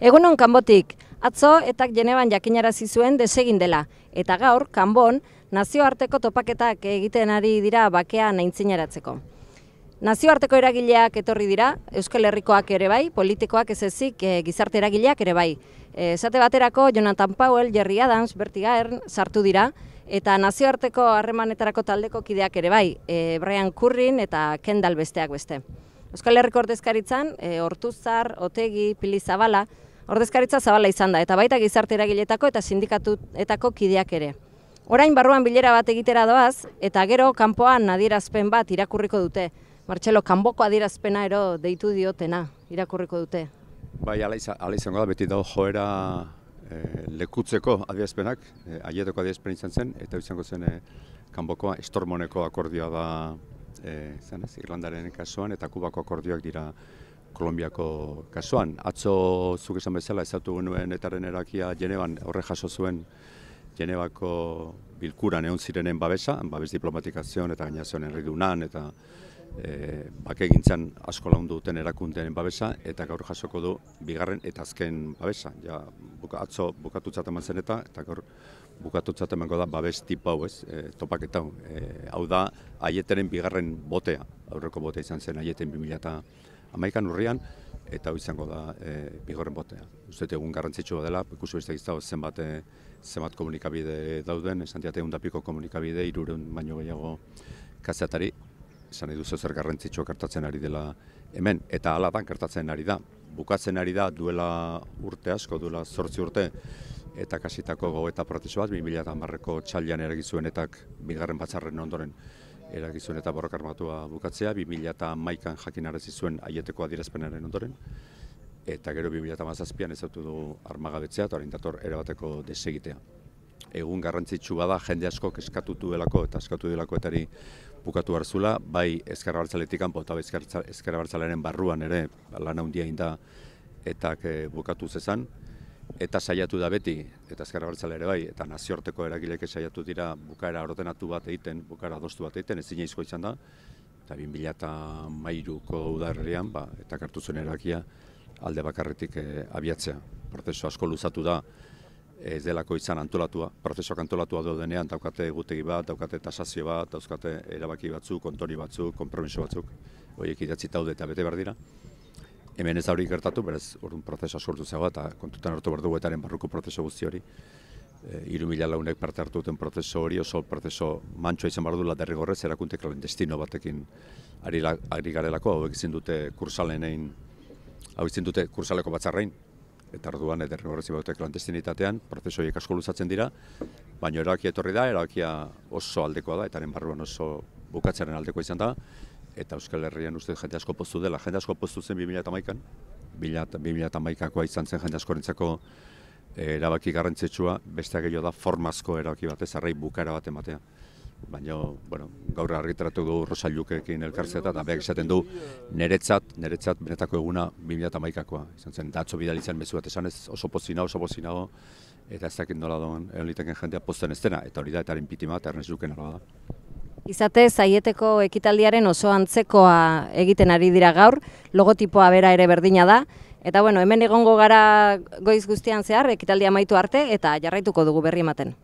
Egunon kanbotik, atzo eta Geneban jakinarazi zuen desegin dela, eta gaur, kanbon, nazioarteko topaketak egiten ari dira bakea naintzinaratzeko. Nazioarteko eragileak etorri dira, Euskal Herrikoak ere bai, politikoak ez ezik eh, gizarte eragileak ere bai. Esate baterako, Jonathan Powell, Jerry Adams, Berti Gaern, sartu dira, eta nazioarteko harremanetarako taldeko kideak ere bai, eh, Brian Currin eta Kendall besteak beste. Euskal Herriko ordezkaritzan, e, eh, Hortuzar, Otegi, Pili Zabala, ordezkaritza zabala izan da, eta baita gizarte eragiletako eta sindikatuetako kideak ere. Orain barruan bilera bat egitera doaz, eta gero kanpoan adierazpen bat irakurriko dute. Martxelo, kanboko adierazpena ero deitu diotena irakurriko dute. Bai, ala izango da, beti dago joera eh, lekutzeko adierazpenak, e, eh, aietoko adierazpen izan zen, eta izango zen e, eh, kanbokoa estormoneko akordioa da e, zanez, Irlandaren kasuan, eta kubako akordioak dira Kolombiako kasuan. Atzo zuk esan bezala ezatu genuen etaren erakia Geneban horre jaso zuen Genebako bilkuran egon zirenen babesa, babes diplomatikazioan eta gaina zuen erridunan eta e, eh, bake asko laun duten erakundeen babesa eta gaur jasoko du bigarren eta azken babesa. Ja, buka, atzo bukatutzat eman zen eta eta gaur bukatutzat emango da babes tipo hau ez, eh, topaketa eh, hau. da, aieteren bigarren botea, aurreko botea izan zen aieten 2000 amaikan urrian, eta izango da e, bigorren botea. Uste egun garrantzitsua dela, ikusi beste izago zenbat, e, zenbat komunikabide dauden, esan diate egun dapiko komunikabide, irureun baino gehiago kazeatari, esan nahi duzu zer garrantzitsua kartatzen ari dela hemen, eta hala da kartatzen ari da. Bukatzen ari da duela urte asko, duela zortzi urte, eta kasitako gogo eta protesu bat, 2008ko txaldian eragizuenetak bigarren batzarren ondoren eragizun eta borrok armatua bukatzea, 2000 eta maikan jakin zuen aieteko adierazpenaren ondoren, eta gero 2000 eta mazazpian ezautu du armagabetzea eta orain dator erabateko desegitea. Egun garrantzitsu bada jende asko eskatu delako eta eskatu duelako etari bukatu hartzula, bai ezkerra bartzaletik kanpo eta bai ezkerra barruan ere lan handia inda eta eh, bukatu zezan eta saiatu da beti, eta ezkerra bertzala ere bai, eta nazioarteko eragileke saiatu dira bukaera ordenatu bat egiten, bukaera adostu bat egiten, ezin izko izan da, eta bin bila eta mairuko udarrean, ba, eta kartu zuen erakia, alde bakarretik eh, abiatzea. Prozeso asko luzatu da, ez delako izan antolatua, prozesok antolatua daudenean, daukate gutegi bat, daukate tasazio bat, daukate erabaki batzuk, kontori batzuk, kompromiso batzuk, horiek idatzi taude eta bete behar dira hemen ez hori gertatu, beraz, orduan prozesa sortu zego eta kontutan hartu behar duetaren barruko prozesa guzti hori. E, iru mila launek parte hartu duten prozesa hori, oso prozeso mantsoa izan behar duela derrigorrez, erakunte klandestino batekin ari, la, ari garelako, hau egizien dute kursalenein, hau egizien dute kursaleko batzarrein, eta arduan, eder horrezi baute klandestinitatean, prozesu horiek luzatzen dira, baina erakia etorri da, erakia oso aldekoa da, eta haren barruan oso bukatzaren aldeko izan da, eta Euskal Herrian uste jende asko poztu dela. Jende asko poztu zen 2008an, 2008akoa izan zen jende asko eh, erabaki garrantzitsua, beste gehiago da formazko erabaki batez, Arrei bukara bat ematea. Baina, bueno, gaur argitaratu du Rosa Lukekin elkarzeta, eta beak esaten du, neretzat, neretzat benetako eguna 2008akoa. Izan zen, datzo bidalitzen bezu bat esan ez, oso pozinago, oso eta ez dakit nola doan, egon liteken jendea pozten ez dena, eta hori da, eta harin pitima, eta ernez duken da. Izate zaieteko ekitaldiaren oso antzekoa egiten ari dira gaur. Logotipoa bera ere berdina da eta bueno, hemen egongo gara goiz guztian zehar ekitaldia amaitu arte eta jarraituko dugu berri ematen.